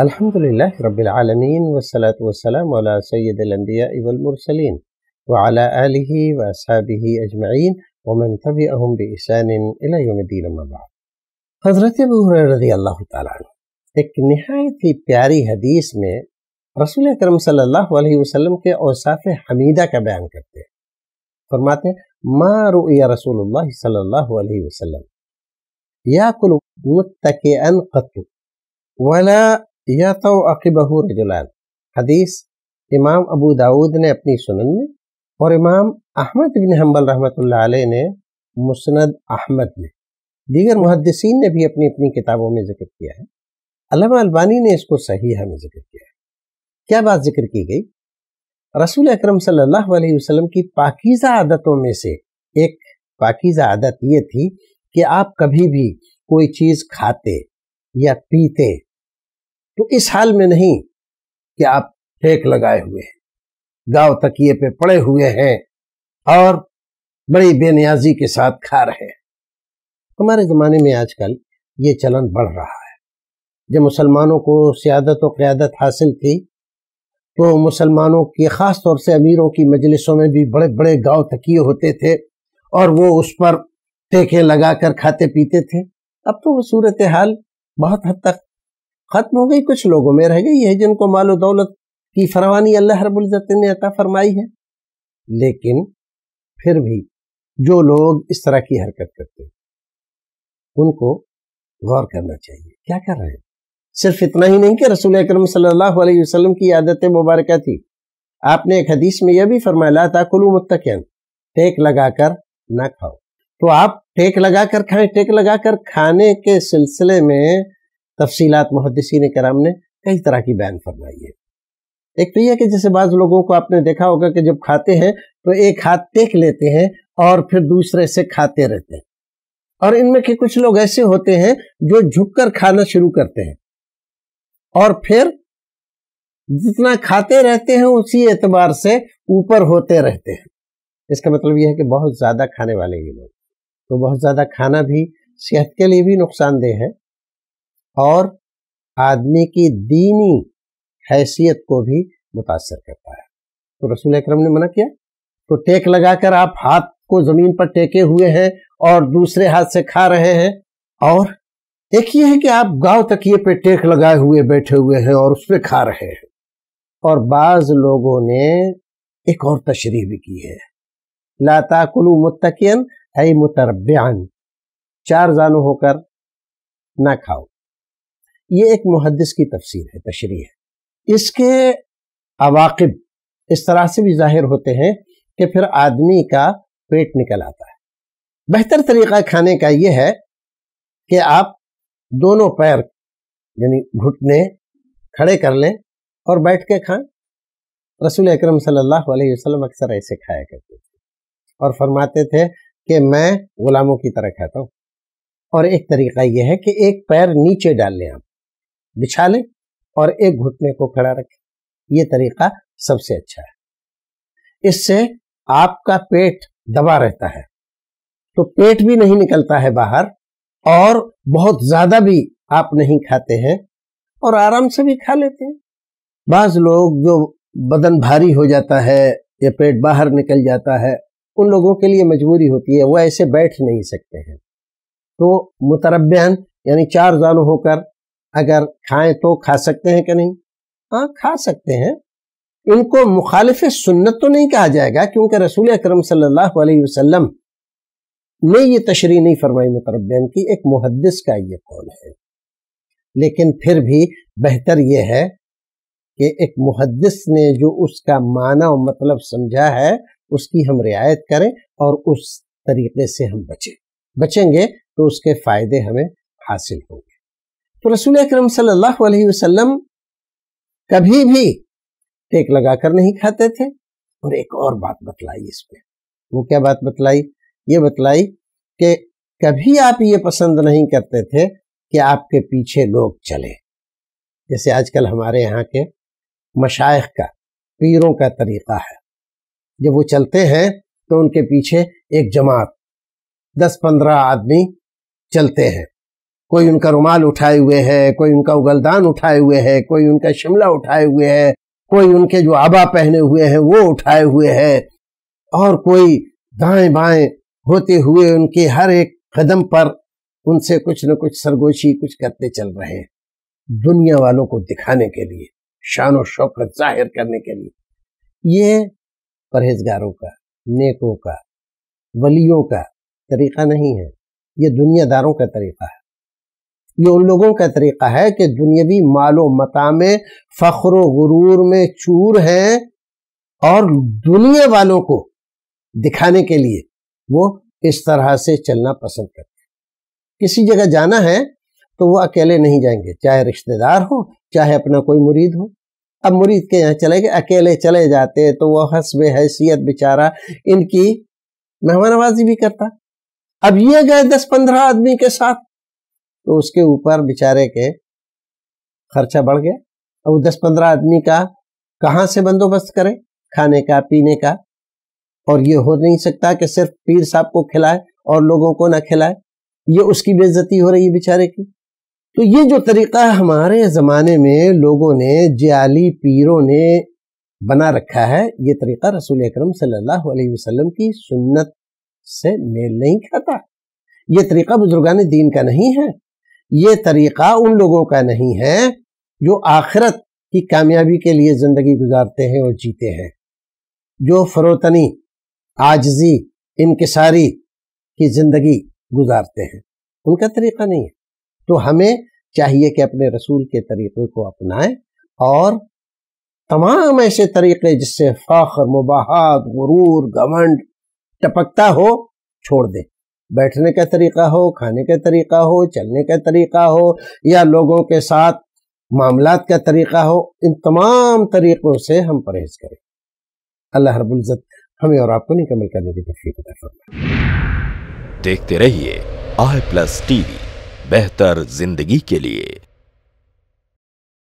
الحمد لله رب العالمين والصلاة والسلام على سيد الأنبياء والمرسلين وعلى آله وأصحابه أجمعين ومن تبعهم بإحسان إلى يوم الدين اما بعد حضرت ابو رضی اللہ تعالیٰ ایک نہایت ہی پیاری حدیث میں رسول اکرم صلی اللہ علیہ وسلم کے اوصاف حمیدہ کا بیان کرتے ہیں فرماتے ہیں ما رؤی رسول اللہ صلی اللہ علیہ وسلم یاکل متکئا قط ولا या तो बहू रजुलान हदीस इमाम अबू दाऊद ने अपनी सुनन में और इमाम अहमद बिन हम्बल रहमत ने मुसनद अहमद में दीगर मुहदसिन ने भी अपनी अपनी किताबों में जिक्र किया है अलामा अलबानी ने इसको सही हमें जिक्र किया है क्या बात जिक्र की गई रसूल अक्रम सम की पाकिज़ा आदतों में से एक पाकिज़ा आदत ये थी कि आप कभी भी कोई चीज़ खाते या पीते तो इस हाल में नहीं कि आप ठेक लगाए हुए हैं गांव तकिए पे पड़े हुए हैं और बड़ी बेनियाजी के साथ खा रहे हैं हमारे ज़माने में आजकल ये चलन बढ़ रहा है जब मुसलमानों को सियादत और क़्यादत हासिल थी तो मुसलमानों की ख़ास तौर से अमीरों की मजलिसों में भी बड़े बड़े गांव तकिए होते थे और वो उस पर टेके लगा कर खाते पीते थे अब तो वो सूरत हाल बहुत हद तक ख़त्म हो गई कुछ लोगों में रह गई है जिनको मालो दौलत की फरवानी अल्लाह रबुल्ज़त ने अता फरमाई है लेकिन फिर भी जो लोग इस तरह की हरकत करते हैं उनको गौर करना चाहिए क्या कर रहे हैं सिर्फ इतना ही नहीं कि रसूल अक्रम सल्लल्लाहु की आदत मुबारक थी आपने एक हदीस में यह भी फरमाया ला ताकुलू मुतकन टेक लगाकर ना खाओ तो आप टेक लगाकर खाएं टेक लगाकर खाने के सिलसिले में तफसीलात मुहदसिन कराम ने कई तरह की बयान फरमाई है एक तो यह कि जैसे बाज़ लोगों को आपने देखा होगा कि जब खाते हैं तो एक हाथ टेक लेते हैं और फिर दूसरे से खाते रहते हैं और इनमें के कुछ लोग ऐसे होते हैं जो झुककर खाना शुरू करते हैं और फिर जितना खाते रहते हैं उसी एतबार से ऊपर होते रहते हैं इसका मतलब यह है कि बहुत ज़्यादा खाने वाले ये लोग तो बहुत ज़्यादा खाना भी सेहत के लिए भी नुकसानदेह है और आदमी की दीनी हैसियत को भी मुतासर करता है तो रसूल अक्रम ने मना किया तो टेक लगाकर आप हाथ को जमीन पर टेके हुए हैं और दूसरे हाथ से खा रहे हैं और एक ये है कि आप गांव ये पे टेक लगाए हुए बैठे हुए हैं और उस पर खा रहे हैं और बाज लोगों ने एक और तशरी भी की है लाताकुलू मुतकियन है मुतरब्यान चार जानू होकर ना खाओ ये एक मुहदस की तफसीर है तशरी है इसके अवाकब इस तरह से भी जाहिर होते हैं कि फिर आदमी का पेट निकल आता है बेहतर तरीका खाने का यह है कि आप दोनों पैर यानी घुटने खड़े कर लें और बैठ के खाएं रसूल अकरम सल्लल्लाहु अलैहि वसल्लम अक्सर ऐसे खाया करते थे और फरमाते थे कि मैं गुलामों की तरह खाता हूँ और एक तरीका यह है कि एक पैर नीचे डाल लें आप बिछा लें और एक घुटने को खड़ा रखें ये तरीका सबसे अच्छा है इससे आपका पेट दबा रहता है तो पेट भी नहीं निकलता है बाहर और बहुत ज्यादा भी आप नहीं खाते हैं और आराम से भी खा लेते हैं बाज लोग जो बदन भारी हो जाता है या पेट बाहर निकल जाता है उन लोगों के लिए मजबूरी होती है वह ऐसे बैठ नहीं सकते हैं तो मुतरब्यान यानी चार जानू होकर अगर खाएं तो खा सकते हैं कि नहीं हाँ खा सकते हैं इनको मुखालिफ सुन्नत तो नहीं कहा जाएगा क्योंकि रसूल अक्रम सम ने ये तशरी नहीं फरमाई मुतरबन की एक मुहदस का ये कौन है लेकिन फिर भी बेहतर यह है कि एक मुहदस ने जो उसका माना और मतलब समझा है उसकी हम रियायत करें और उस तरीके से हम बचें बचेंगे तो उसके फ़ायदे हमें हासिल होंगे तो रसूल अक्रम सल्लल्लाहु वसल्लम कभी भी टेक लगाकर नहीं खाते थे और एक और बात बतलाई इसमें वो क्या बात बतलाई ये बतलाई कि कभी आप ये पसंद नहीं करते थे कि आपके पीछे लोग चले जैसे आजकल हमारे यहाँ के मशाइ का पीरों का तरीका है जब वो चलते हैं तो उनके पीछे एक जमात दस पंद्रह आदमी चलते हैं कोई उनका रुमाल उठाए हुए है कोई उनका उगलदान उठाए हुए है कोई उनका शिमला उठाए हुए है कोई उनके जो आबा पहने हुए हैं वो उठाए हुए है और कोई दाएं बाएं होते हुए उनके हर एक कदम पर उनसे कुछ न कुछ सरगोशी कुछ करते चल रहे हैं दुनिया वालों को दिखाने के लिए शान और शौकत जाहिर करने के लिए ये परहेजगारों का नेकों का वलियों का तरीका नहीं है ये दुनियादारों का तरीका है ये उन लोगों का तरीक़ा है कि दुनियावी मालो मता में फ़ख्र गुरूर में चूर हैं और दुनिया वालों को दिखाने के लिए वो इस तरह से चलना पसंद करते हैं किसी जगह जाना है तो वो अकेले नहीं जाएंगे चाहे रिश्तेदार हो चाहे अपना कोई मुरीद हो अब मुरीद के यहाँ चले गए अकेले चले जाते तो वह हसब हैसियत बेचारा इनकी मेहमानबाजी भी करता अब ये गए दस पंद्रह आदमी के साथ तो उसके ऊपर बेचारे के खर्चा बढ़ गया और दस पंद्रह आदमी का कहाँ से बंदोबस्त करें खाने का पीने का और ये हो नहीं सकता कि सिर्फ पीर साहब को खिलाए और लोगों को ना खिलाए ये उसकी बेजती हो रही है बेचारे की तो ये जो तरीका हमारे ज़माने में लोगों ने जियाली पीरों ने बना रखा है ये तरीका रसूल अक्रम सल्लाम की सुन्नत से मेल नहीं खाता ये तरीका बुजुर्गान दीन का नहीं है ये तरीक़ा उन लोगों का नहीं है जो आखिरत की कामयाबी के लिए ज़िंदगी गुजारते हैं और जीते हैं जो फरोतनी आजजी इनकसारी की ज़िंदगी गुजारते हैं उनका तरीक़ा नहीं है तो हमें चाहिए कि अपने रसूल के तरीक़े को अपनाएं और तमाम ऐसे तरीक़े जिससे फ़ाखर मुबाहत गुरूर गमंड टपकता हो छोड़ दें बैठने का तरीका हो खाने का तरीका हो चलने का तरीका हो या लोगों के साथ मामला का तरीका हो इन तमाम तरीक़ों से हम परहेज करें अल्लाह रबुल्ज़त हमें और आपको निकमल करने की तफरी देखते रहिए आई प्लस टीवी बेहतर जिंदगी के लिए